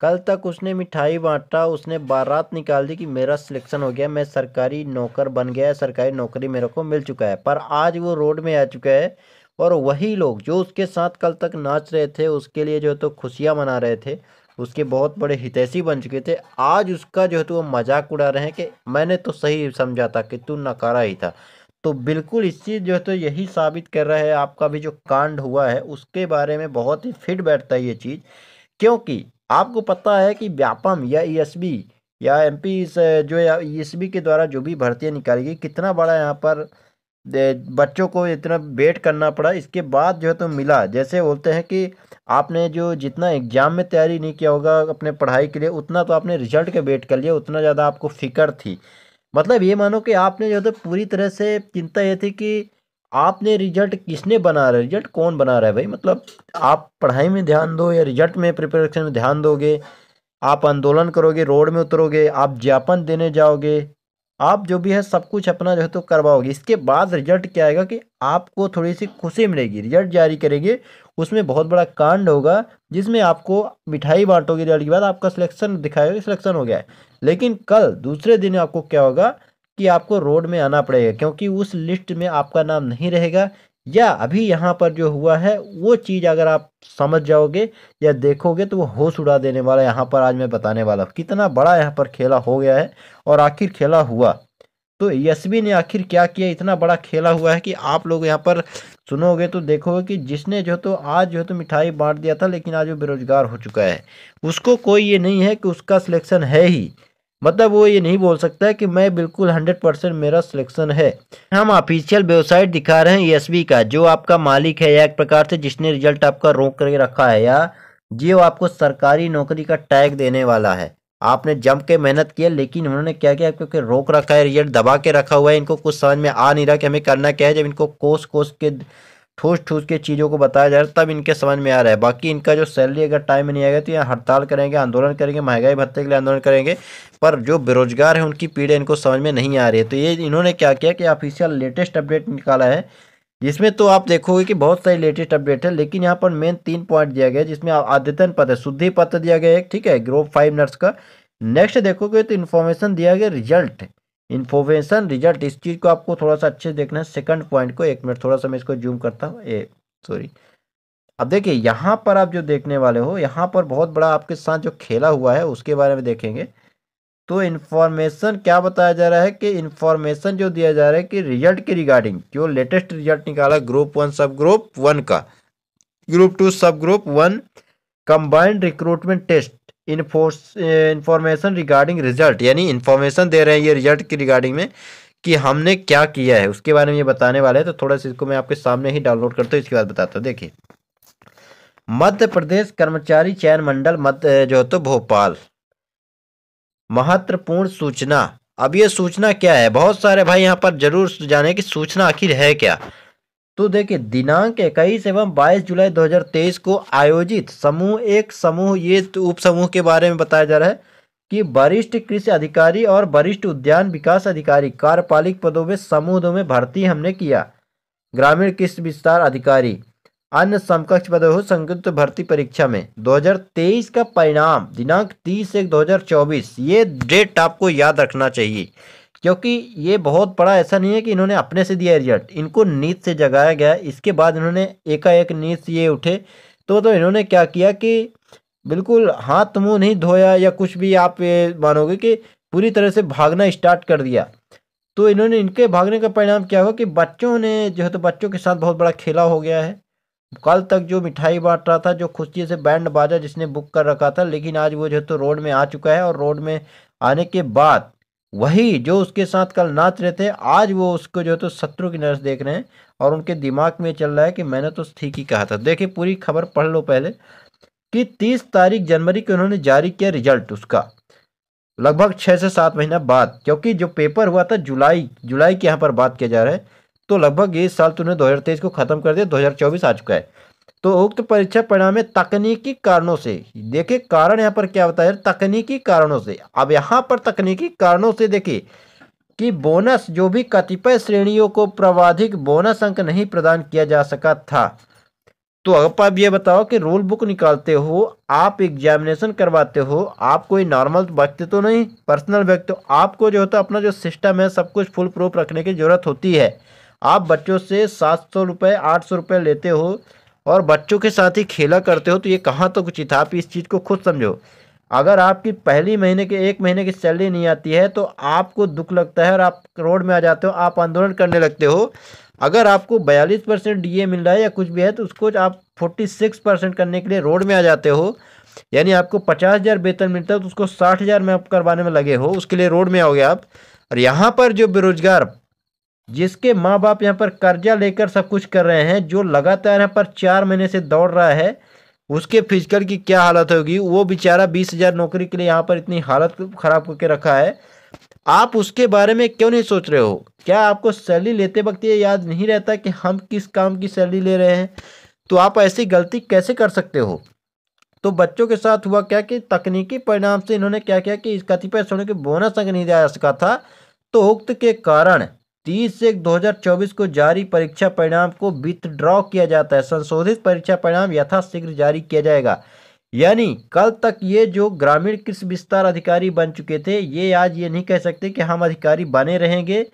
कल तक उसने मिठाई बाँटा उसने बारात निकाल दी कि मेरा सिलेक्शन हो गया मैं सरकारी नौकर बन गया सरकारी नौकरी मेरे को मिल चुका है पर आज वो रोड में आ चुका है और वही लोग जो उसके साथ कल तक नाच रहे थे उसके लिए जो है तो खुशियाँ मना रहे थे उसके बहुत बड़े हितैषी बन चुके थे आज उसका जो है तो वो मजाक उड़ा रहे हैं कि मैंने तो सही समझा था कि तू नकारा ही था तो बिल्कुल इस चीज़ जो है तो यही साबित कर रहा है आपका भी जो कांड हुआ है उसके बारे में बहुत ही फिट बैठता है ये चीज़ क्योंकि आपको पता है कि व्यापम या ईएसबी e या एम पी जो ईएसबी e के द्वारा जो भी भर्तियाँ निकाली गई कितना बड़ा यहाँ पर बच्चों को इतना वेट करना पड़ा इसके बाद जो है तो मिला जैसे बोलते हैं कि आपने जो जितना एग्ज़ाम में तैयारी नहीं किया होगा अपने पढ़ाई के लिए उतना तो आपने रिजल्ट के वेट कर लिया उतना ज़्यादा आपको फ़िक्र थी मतलब ये मानो कि आपने जो है तो पूरी तरह से चिंता ये थी कि आपने रिजल्ट किसने बना रहा है रिजल्ट कौन बना रहा है भाई मतलब आप पढ़ाई में ध्यान दो या रिजल्ट में प्रिपरेशन में ध्यान दोगे आप आंदोलन करोगे रोड में उतरोगे आप ज्ञापन देने जाओगे आप जो भी है सब कुछ अपना जो है तो करवाओगे इसके बाद रिजल्ट क्या आएगा कि आपको थोड़ी सी खुशी मिलेगी रिजल्ट जारी करेंगे उसमें बहुत बड़ा कांड होगा जिसमें आपको मिठाई बांटोगे रिजल्ट के बाद आपका सिलेक्शन दिखाएगा सिलेक्शन हो गया है लेकिन कल दूसरे दिन आपको क्या होगा कि आपको रोड में आना पड़ेगा क्योंकि उस लिस्ट में आपका नाम नहीं रहेगा या अभी यहाँ पर जो हुआ है वो चीज़ अगर आप समझ जाओगे या देखोगे तो वो होश उड़ा देने वाला यहाँ पर आज मैं बताने वाला हूँ कितना बड़ा यहाँ पर खेला हो गया है और आखिर खेला हुआ तो यशवी ने आखिर क्या किया इतना बड़ा खेला हुआ है कि आप लोग यहाँ पर सुनोगे तो देखोगे कि जिसने जो तो आज जो तो मिठाई बांट दिया था लेकिन आज वो बेरोजगार हो चुका है उसको कोई ये नहीं है कि उसका सिलेक्शन है ही मतलब वो ये नहीं बोल सकता कि मैं बिल्कुल हंड्रेड परसेंट मेरा सिलेक्शन है हम ऑफिशियल वेबसाइट दिखा रहे हैं ई e का जो आपका मालिक है या एक प्रकार से जिसने रिजल्ट आपका रोक कर रखा है या जो आपको सरकारी नौकरी का टैग देने वाला है आपने जम के मेहनत किया लेकिन उन्होंने क्या किया क्योंकि रोक रखा है रिजल्ट दबा के रखा हुआ है इनको कुछ समझ में आ नहीं रहा कि हमें करना क्या है जब इनको कोस कोस के ठूस ठूस के चीज़ों को बताया जा रहा है तब इनके समझ में आ रहा है बाकी इनका जो सैलरी अगर टाइम में नहीं आएगा तो यहाँ हड़ताल करेंगे आंदोलन करेंगे महंगाई भत्ते के लिए आंदोलन करेंगे पर जो बेरोजगार है उनकी पीढ़ी इनको समझ में नहीं आ रही है तो ये इन्होंने क्या किया कि ऑफिशियल लेटेस्ट अपडेट निकाला है जिसमें तो आप देखोगे कि बहुत सारी लेटेस्ट अपडेट है लेकिन यहाँ पर मेन तीन पॉइंट दिया गया जिसमें आद्यतन पत्र है शुद्धि पत्र दिया गया है ठीक है ग्रोप फाइव नर्स का नेक्स्ट देखोगे तो इन्फॉर्मेशन दिया गया रिजल्ट इन्फॉर्मेशन रिजल्ट इस चीज़ को आपको थोड़ा सा अच्छे से देखना है सेकंड पॉइंट को एक मिनट थोड़ा सा मैं इसको जूम करता हूँ ए सॉरी अब देखिए यहाँ पर आप जो देखने वाले हो यहाँ पर बहुत बड़ा आपके साथ जो खेला हुआ है उसके बारे में देखेंगे तो इन्फॉर्मेशन क्या बताया जा रहा है कि इन्फॉर्मेशन जो दिया जा रहा है कि रिजल्ट के रिगार्डिंग जो लेटेस्ट रिजल्ट निकाला ग्रुप वन सब ग्रुप वन का ग्रुप टू सब group one combined recruitment test इन्फोर्स इंफॉर्मेशन रिगार्डिंग रिजल्ट यानी इन्फॉर्मेशन दे रहे हैं ये रिजल्ट की रिगार्डिंग में कि हमने क्या किया है उसके बारे में ये बताने वाले हैं तो थोड़ा सा इसको मैं आपके सामने ही डाउनलोड करता हूँ इसके बाद बताता हूँ देखिए मध्य प्रदेश कर्मचारी चयन मंडल मध्य जो है तो भोपाल महत्वपूर्ण सूचना अब ये सूचना क्या है बहुत सारे भाई यहाँ पर जरूर जाने की सूचना आखिर है क्या तो देखिए दिनांक इक्कीस एवं 22 जुलाई 2023 को आयोजित समूह एक समूह ये तो उप समूह के बारे में बताया जा रहा है कि वरिष्ठ कृषि अधिकारी और वरिष्ठ उद्यान विकास अधिकारी कार्यपालिक पदों में समूह दो में भर्ती हमने किया ग्रामीण कृषि विस्तार अधिकारी अन्य समकक्ष पदों संयुक्त भर्ती परीक्षा में 2023 का परिणाम दिनांक 30 एक 2024 ये डेट आपको याद रखना चाहिए क्योंकि ये बहुत बड़ा ऐसा नहीं है कि इन्होंने अपने से दिया रिजल्ट इनको नीत से जगाया गया इसके बाद इन्होंने एकाएक नीत से ये उठे तो तो इन्होंने क्या किया कि बिल्कुल हाथ मुंह नहीं धोया या कुछ भी आप ये मानोगे कि पूरी तरह से भागना स्टार्ट कर दिया तो इन्होंने इनके भागने का परिणाम क्या हुआ कि बच्चों ने जो है तो बच्चों के साथ बहुत बड़ा खेला हो गया है कल तक जो मिठाई बांट रहा था जो खुशी से बैंड बाजा जिसने बुक कर रखा था लेकिन आज वो जो है तो रोड में आ चुका है और रोड में आने के बाद वही जो उसके साथ कल नाच रहे थे आज वो उसको जो है तो शत्रु की नर्स देख रहे हैं और उनके दिमाग में चल रहा है कि मैंने तो ठीक ही कहा था देखिए पूरी खबर पढ़ लो पहले कि तीस तारीख जनवरी को उन्होंने जारी किया रिजल्ट उसका लगभग छः से सात महीना बाद क्योंकि जो पेपर हुआ था जुलाई जुलाई के यहाँ पर बात किया जा रहा है तो लगभग इस साल तो उन्हें दो को ख़त्म कर दिया दो आ चुका है तो उक्त परीक्षा परिणाम में तकनीकी कारणों से देखिए कारण यहाँ पर क्या बताया तकनीकी कारणों से अब यहाँ पर तकनीकी कारणों से देखिए कि बोनस जो भी कतिपय श्रेणियों को प्रावाधिक बोनस अंक नहीं प्रदान किया जा सका था तो अब आप ये बताओ कि रूल बुक निकालते हो आप एग्जामिनेशन करवाते हो आप कोई नॉर्मल व्यक्ति तो नहीं पर्सनल व्यक्ति आपको जो होता अपना जो सिस्टम है सब कुछ फुल प्रूफ रखने की ज़रूरत होती है आप बच्चों से सात सौ रुपये आठ सौ रुपये लेते हो और बच्चों के साथ ही खेला करते हो तो ये कहाँ तक तो उचित है आप इस चीज़ को खुद समझो अगर आपकी पहली महीने के एक महीने की सैलरी नहीं आती है तो आपको दुख लगता है और आप रोड में आ जाते हो आप आंदोलन करने लगते हो अगर आपको बयालीस परसेंट डी मिल रहा है या कुछ भी है तो उसको आप फोर्टी सिक्स परसेंट करने के लिए रोड में आ जाते हो यानी आपको पचास हज़ार वेतन मिलता है तो उसको साठ हज़ार में आप करवाने में लगे हो उसके लिए रोड में आओगे आप और यहाँ पर जो बेरोजगार जिसके माँ बाप यहाँ पर कर्जा लेकर सब कुछ कर रहे हैं जो लगातार यहाँ पर चार महीने से दौड़ रहा है उसके फिजिकल की क्या हालत होगी वो बेचारा बीस हजार नौकरी के लिए यहाँ पर इतनी हालत खराब करके रखा है आप उसके बारे में क्यों नहीं सोच रहे हो क्या आपको सैलरी लेते वक्त ये याद नहीं रहता कि हम किस काम की सैलरी ले रहे हैं तो आप ऐसी गलती कैसे कर सकते हो तो बच्चों के साथ हुआ क्या कि तकनीकी परिणाम से इन्होंने क्या किया कि इस कतिपय सोने के बोनस अगर नहीं दिया जा सका था तो उक्त के कारण तीस हज़ार चौबीस को जारी परीक्षा परिणाम को विथड्रॉ किया जाता है संशोधित परीक्षा परिणाम यथाशीघ्र जारी किया जाएगा यानी कल तक ये जो ग्रामीण कृषि विस्तार अधिकारी बन चुके थे ये आज ये नहीं कह सकते कि हम अधिकारी बने रहेंगे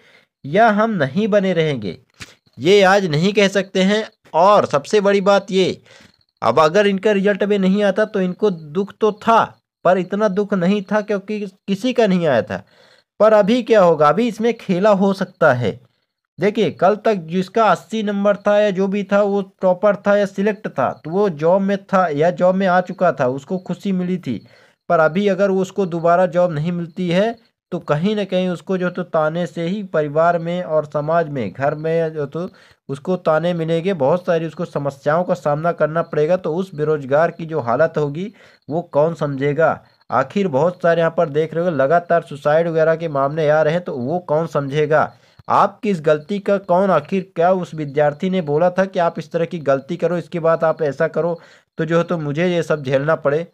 या हम नहीं बने रहेंगे ये आज नहीं कह सकते हैं और सबसे बड़ी बात ये अब अगर इनका रिजल्ट अभी नहीं आता तो इनको दुख तो था पर इतना दुख नहीं था क्योंकि किसी का नहीं आया था पर अभी क्या होगा अभी इसमें खेला हो सकता है देखिए कल तक जिसका अस्सी नंबर था या जो भी था वो टॉपर था या सिलेक्ट था तो वो जॉब में था या जॉब में आ चुका था उसको खुशी मिली थी पर अभी अगर उसको दोबारा जॉब नहीं मिलती है तो कहीं ना कहीं उसको जो तो ताने से ही परिवार में और समाज में घर में जो तो उसको ताने मिलेंगे बहुत सारी उसको समस्याओं का सामना करना पड़ेगा तो उस बेरोजगार की जो हालत होगी वो कौन समझेगा आखिर बहुत सारे यहाँ पर देख रहे हो लगातार सुसाइड वगैरह के मामले आ रहे हैं तो वो कौन समझेगा आपकी इस गलती का कौन आखिर क्या उस विद्यार्थी ने बोला था कि आप इस तरह की गलती करो इसके बाद आप ऐसा करो तो जो है तो मुझे ये सब झेलना पड़े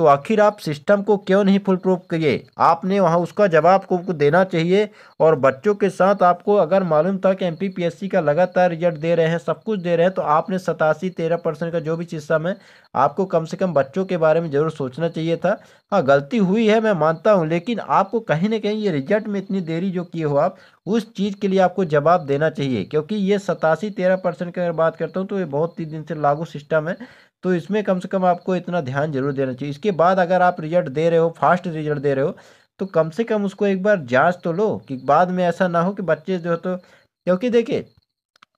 तो आखिर आप सिस्टम को क्यों नहीं फुल प्रूफ किए आपने वहाँ उसका जवाब को देना चाहिए और बच्चों के साथ आपको अगर मालूम था कि एमपीपीएससी का लगातार रिजल्ट दे रहे हैं सब कुछ दे रहे हैं तो आपने सतासी तेरह परसेंट का जो भी सिस्टम है आपको कम से कम बच्चों के बारे में ज़रूर सोचना चाहिए था हाँ गलती हुई है मैं मानता हूँ लेकिन आपको कहीं ना कहीं ये रिजल्ट में इतनी देरी जो किए हो आप उस चीज़ के लिए आपको जवाब देना चाहिए क्योंकि ये सतासी तेरह परसेंट की अगर बात करता हूँ तो ये बहुत ही दिन से लागू सिस्टम है तो इसमें कम से कम आपको इतना ध्यान जरूर देना चाहिए इसके बाद अगर आप रिजल्ट दे रहे हो फास्ट रिजल्ट दे रहे हो तो कम से कम उसको एक बार जांच तो लो कि बाद में ऐसा ना हो कि बच्चे जो तो क्योंकि देखिए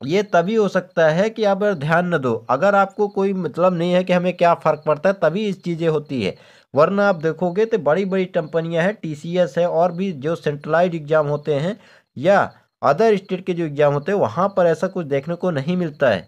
ये तभी हो सकता है कि आप ध्यान न दो अगर आपको कोई मतलब नहीं है कि हमें क्या फ़र्क पड़ता है तभी इस चीज़ें होती है वरना आप देखोगे तो बड़ी बड़ी कंपनियाँ हैं टी है और भी जो सेंट्रलाइज एग्ज़ाम होते हैं या अदर स्टेट के जो एग्ज़ाम होते हैं वहाँ पर ऐसा कुछ देखने को नहीं मिलता है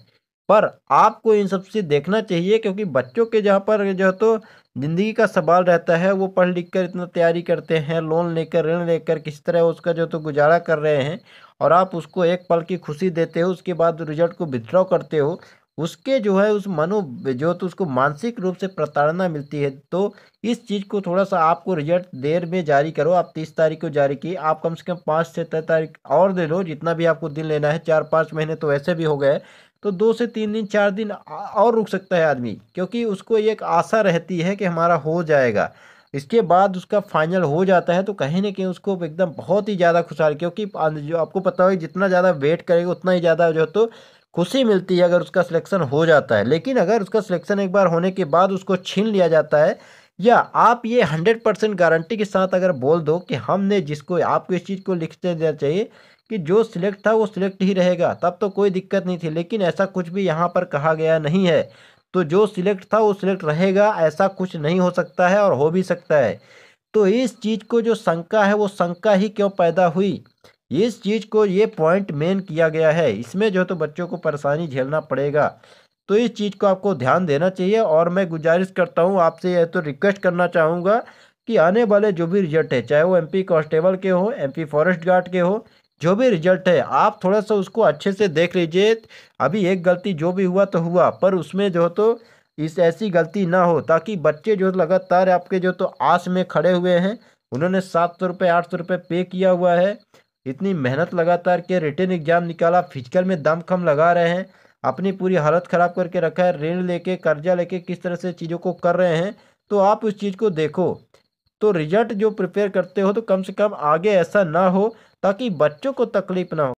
पर आपको इन सब से देखना चाहिए क्योंकि बच्चों के जहाँ पर जो तो ज़िंदगी का सवाल रहता है वो पढ़ लिख कर इतना तैयारी करते हैं लोन लेकर ऋण लेकर किस तरह उसका जो तो गुजारा कर रहे हैं और आप उसको एक पल की खुशी देते हो उसके बाद रिजल्ट को विथड्रॉ करते हो उसके जो है उस मनो जो तो उसको मानसिक रूप से प्रताड़ना मिलती है तो इस चीज़ को थोड़ा सा आपको रिजल्ट देर में जारी करो आप तीस तारीख को जारी किए आप कम से कम पाँच से तय तारीख और दे लो जितना भी आपको दिन लेना है चार पाँच महीने तो ऐसे भी हो गए तो दो से तीन दिन चार दिन और रुक सकता है आदमी क्योंकि उसको एक आशा रहती है कि हमारा हो जाएगा इसके बाद उसका फाइनल हो जाता है तो कहीं ना कहीं उसको एकदम बहुत ही ज़्यादा खुशहाल क्योंकि जो आपको पता होगा जितना ज़्यादा वेट करेगा उतना ही ज़्यादा जो तो खुशी मिलती है अगर उसका सिलेक्शन हो जाता है लेकिन अगर उसका सिलेक्शन एक बार होने के बाद उसको छीन लिया जाता है या आप ये हंड्रेड परसेंट गारंटी के साथ अगर बोल दो कि हमने जिसको आपको इस चीज़ को लिख देना चाहिए कि जो सिलेक्ट था वो सिलेक्ट ही रहेगा तब तो कोई दिक्कत नहीं थी लेकिन ऐसा कुछ भी यहाँ पर कहा गया नहीं है तो जो सिलेक्ट था वो सिलेक्ट रहेगा ऐसा कुछ नहीं हो सकता है और हो भी सकता है तो इस चीज़ को जो शंका है वो शंका ही क्यों पैदा हुई इस चीज़ को ये पॉइंट मेन किया गया है इसमें जो तो बच्चों को परेशानी झेलना पड़ेगा तो इस चीज़ को आपको ध्यान देना चाहिए और मैं गुजारिश करता हूँ आपसे यह तो रिक्वेस्ट करना चाहूँगा कि आने वाले जो भी रिजल्ट है चाहे वो एमपी कांस्टेबल के हो एमपी फॉरेस्ट गार्ड के हो जो भी रिजल्ट है आप थोड़ा सा उसको अच्छे से देख लीजिए अभी एक गलती जो भी हुआ तो हुआ पर उसमें जो तो इस ऐसी गलती ना हो ताकि बच्चे जो लगातार आपके जो तो आस में खड़े हुए हैं उन्होंने सात सौ रुपये आठ सौ रुपये पे किया हुआ है इतनी मेहनत लगातार के रिटर्न एग्ज़ाम निकाला फिजिकल में दम कम लगा रहे हैं अपनी पूरी हालत ख़राब करके रखा है ऋण लेके कर्जा लेके किस तरह से चीज़ों को कर रहे हैं तो आप उस चीज़ को देखो तो रिजल्ट जो प्रिपेयर करते हो तो कम से कम आगे ऐसा ना हो ताकि बच्चों को तकलीफ ना हो